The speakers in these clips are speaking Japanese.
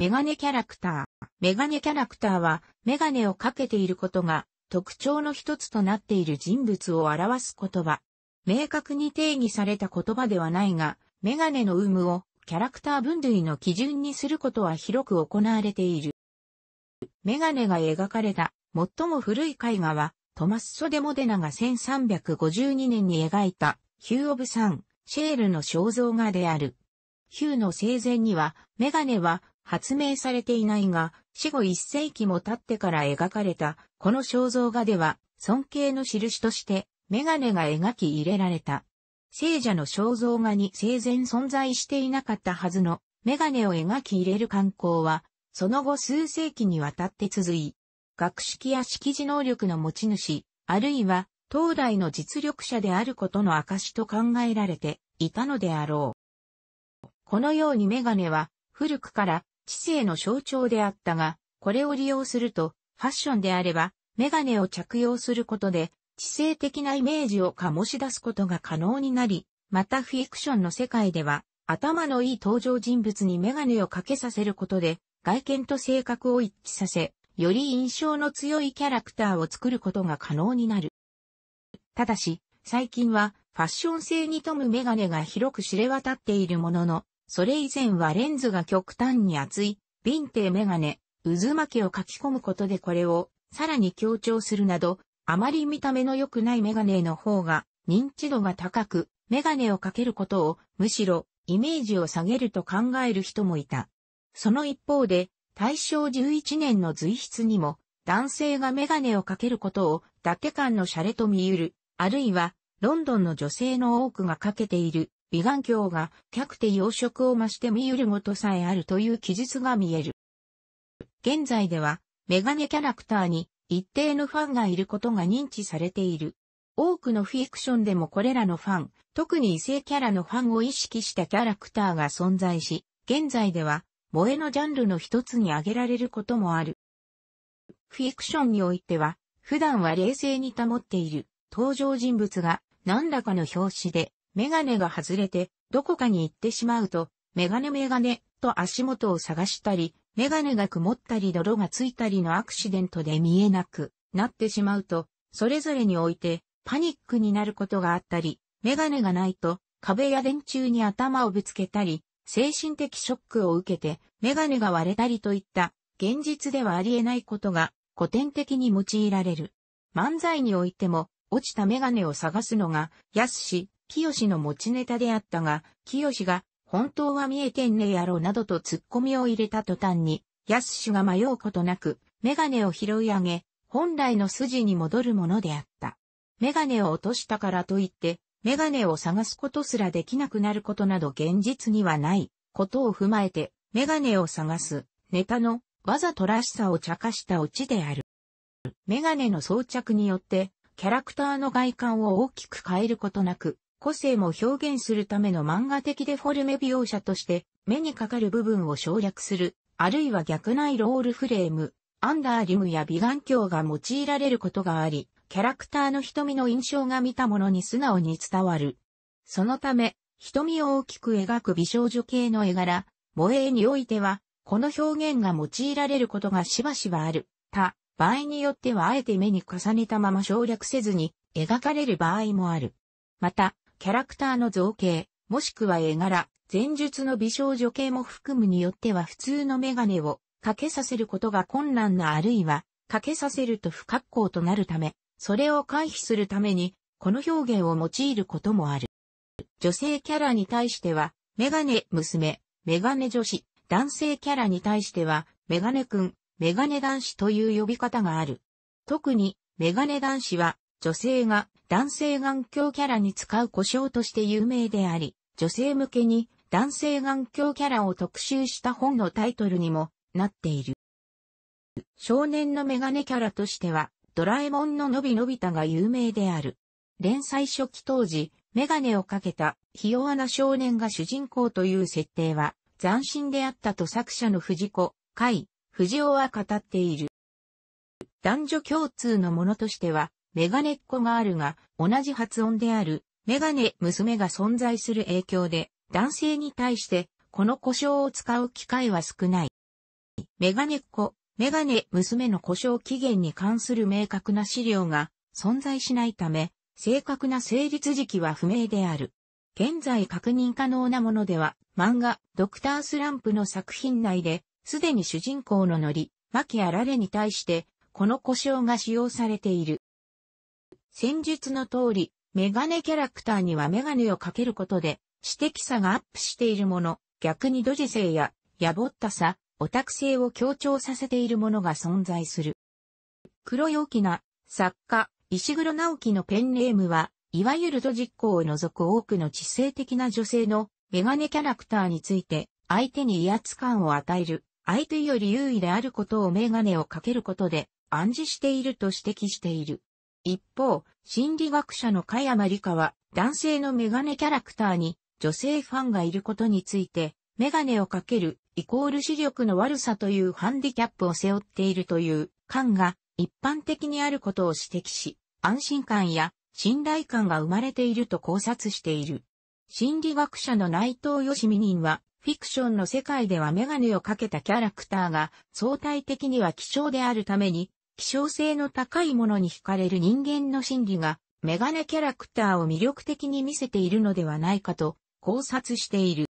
メガネキャラクター。メガネキャラクターは、メガネをかけていることが特徴の一つとなっている人物を表す言葉。明確に定義された言葉ではないが、メガネの有無をキャラクター分類の基準にすることは広く行われている。メガネが描かれた最も古い絵画は、トマッソ・デ・モデナが1352年に描いた、ヒュー・オブ・サン、シェールの肖像画である。ヒューの生前には、メガネは発明されていないが、死後一世紀も経ってから描かれた、この肖像画では、尊敬の印として、メガネが描き入れられた。聖者の肖像画に生前存在していなかったはずの、メガネを描き入れる観光は、その後数世紀にわたって続い、学識や識字能力の持ち主、あるいは、当代の実力者であることの証と考えられていたのであろう。このようにメガネは古くから知性の象徴であったが、これを利用するとファッションであればメガネを着用することで知性的なイメージを醸し出すことが可能になり、またフィクションの世界では頭のいい登場人物にメガネをかけさせることで外見と性格を一致させ、より印象の強いキャラクターを作ることが可能になる。ただし、最近はファッション性に富むメガネが広く知れ渡っているものの、それ以前はレンズが極端に厚い、ビンテーメガネ、渦巻きを書き込むことでこれをさらに強調するなど、あまり見た目の良くないメガネの方が認知度が高く、メガネをかけることをむしろイメージを下げると考える人もいた。その一方で、大正11年の随筆にも、男性がメガネをかけることを伊達感のシャレと見ゆる、あるいはロンドンの女性の多くがかけている美顔鏡が客手養殖を増して見ゆるごとさえあるという記述が見える。現在では、メガネキャラクターに一定のファンがいることが認知されている。多くのフィクションでもこれらのファン、特に異性キャラのファンを意識したキャラクターが存在し、現在では、萌えのジャンルの一つに挙げられることもある。フィクションにおいては、普段は冷静に保っている登場人物が何らかの表紙でメガネが外れて、どこかに行ってしまうと、メガネメガネと足元を探したり、メガネが曇ったり泥がついたりのアクシデントで見えなくなってしまうと、それぞれにおいてパニックになることがあったり、メガネがないと壁や電柱に頭をぶつけたり、精神的ショックを受けてメガネが割れたりといった現実ではありえないことが古典的に用いられる。漫才においても落ちたメガネを探すのが、安し、清の持ちネタであったが、清が、本当は見えてんねやろなどと突っ込みを入れた途端に、安氏が迷うことなく、メガネを拾い上げ、本来の筋に戻るものであった。メガネを落としたからといって、メガネを探すことすらできなくなることなど現実にはないことを踏まえて、メガネを探すネタのわざとらしさを茶化したオチである。メガネの装着によって、キャラクターの外観を大きく変えることなく、個性も表現するための漫画的デフォルメ描写として、目にかかる部分を省略する、あるいは逆内ロールフレーム、アンダーリムや美顔鏡が用いられることがあり、キャラクターの瞳の印象が見たものに素直に伝わる。そのため、瞳を大きく描く美少女系の絵柄、萌えにおいては、この表現が用いられることがしばしばある。他、場合によってはあえて目に重ねたまま省略せずに描かれる場合もある。また、キャラクターの造形、もしくは絵柄、前述の美少女系も含むによっては普通のメガネをかけさせることが困難なあるいは、かけさせると不格好となるため、それを回避するために、この表現を用いることもある。女性キャラに対しては、メガネ娘、メガネ女子、男性キャラに対しては、メガネ君、メガネ男子という呼び方がある。特に、メガネ男子は、女性が男性眼鏡キャラに使う故障として有名であり、女性向けに男性眼鏡キャラを特集した本のタイトルにもなっている。少年のメガネキャラとしては、ドラえもんののびのびたが有名である。連載初期当時、メガネをかけた、ひ弱な少年が主人公という設定は、斬新であったと作者の藤子、海、藤尾は語っている。男女共通のものとしては、メガネっ子があるが、同じ発音である、メガネ娘が存在する影響で、男性に対して、この故障を使う機会は少ない。メガネっ子、メガネ娘の故障期限に関する明確な資料が存在しないため、正確な成立時期は不明である。現在確認可能なものでは、漫画、ドクタースランプの作品内で、すでに主人公のノリ、マキアラレに対して、この故障が使用されている。戦術の通り、メガネキャラクターにはメガネをかけることで、知的さがアップしているもの、逆にドジ性や、やぼったさ、オタク性を強調させているものが存在する。黒陽気な作家、石黒直樹のペンネームは、いわゆるドジっ子を除く多くの知性的な女性のメガネキャラクターについて、相手に威圧感を与える、相手より優位であることをメガネをかけることで暗示していると指摘している。一方、心理学者の香山理香は、男性のメガネキャラクターに女性ファンがいることについて、メガネをかけるイコール視力の悪さというハンディキャップを背負っているという感が一般的にあることを指摘し、安心感や信頼感が生まれていると考察している。心理学者の内藤義美人は、フィクションの世界ではメガネをかけたキャラクターが相対的には希少であるために、希少性の高いものに惹かれる人間の心理が、メガネキャラクターを魅力的に見せているのではないかと考察している。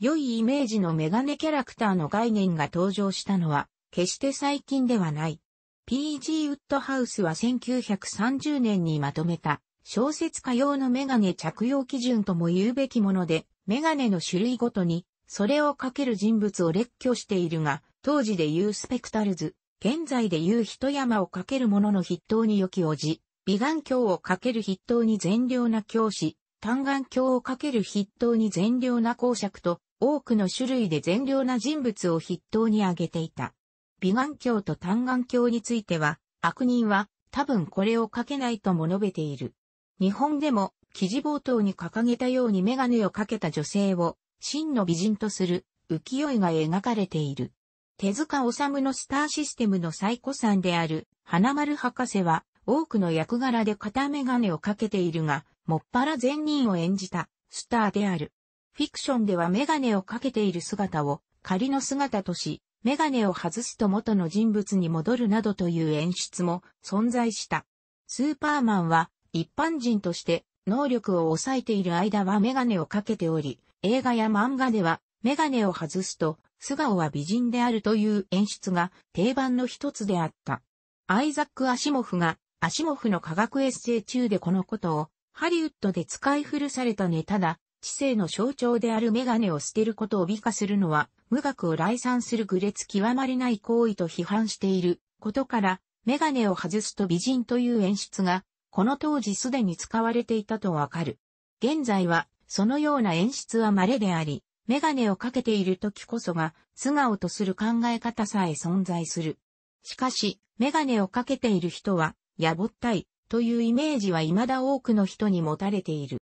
良いイメージのメガネキャラクターの概念が登場したのは、決して最近ではない。P.G. ウッドハウスは1930年にまとめた、小説家用のメガネ着用基準とも言うべきもので、メガネの種類ごとに、それをかける人物を列挙しているが、当時で言うスペクタルズ、現在で言う一山をかける者の筆頭に良きおじ、美顔鏡をかける筆頭に善良な教師、単眼鏡をかける筆頭に善良な公爵と、多くの種類で善良な人物を筆頭に挙げていた。美顔鏡と単眼鏡については、悪人は多分これをかけないとも述べている。日本でも記事冒頭に掲げたようにメガネをかけた女性を真の美人とする浮世絵が描かれている。手塚治虫のスターシステムの最古参である、花丸博士は、多くの役柄で片眼鏡をかけているが、もっぱら善人を演じた、スターである。フィクションでは眼鏡をかけている姿を、仮の姿とし、眼鏡を外すと元の人物に戻るなどという演出も存在した。スーパーマンは、一般人として、能力を抑えている間は眼鏡をかけており、映画や漫画では、眼鏡を外すと、素顔は美人であるという演出が定番の一つであった。アイザック・アシモフが、アシモフの科学エッセイ中でこのことを、ハリウッドで使い古されたネタだ、知性の象徴であるメガネを捨てることを美化するのは、無学を来賛する愚劣極まりない行為と批判していることから、メガネを外すと美人という演出が、この当時すでに使われていたとわかる。現在は、そのような演出は稀であり、メガネをかけている時こそが素顔とする考え方さえ存在する。しかし、メガネをかけている人は、やぼったい、というイメージは未だ多くの人に持たれている。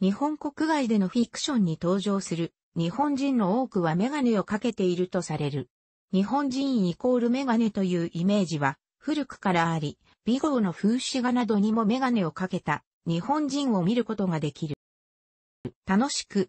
日本国外でのフィクションに登場する日本人の多くはメガネをかけているとされる。日本人イコールメガネというイメージは古くからあり、美号の風刺画などにもメガネをかけた日本人を見ることができる。楽しく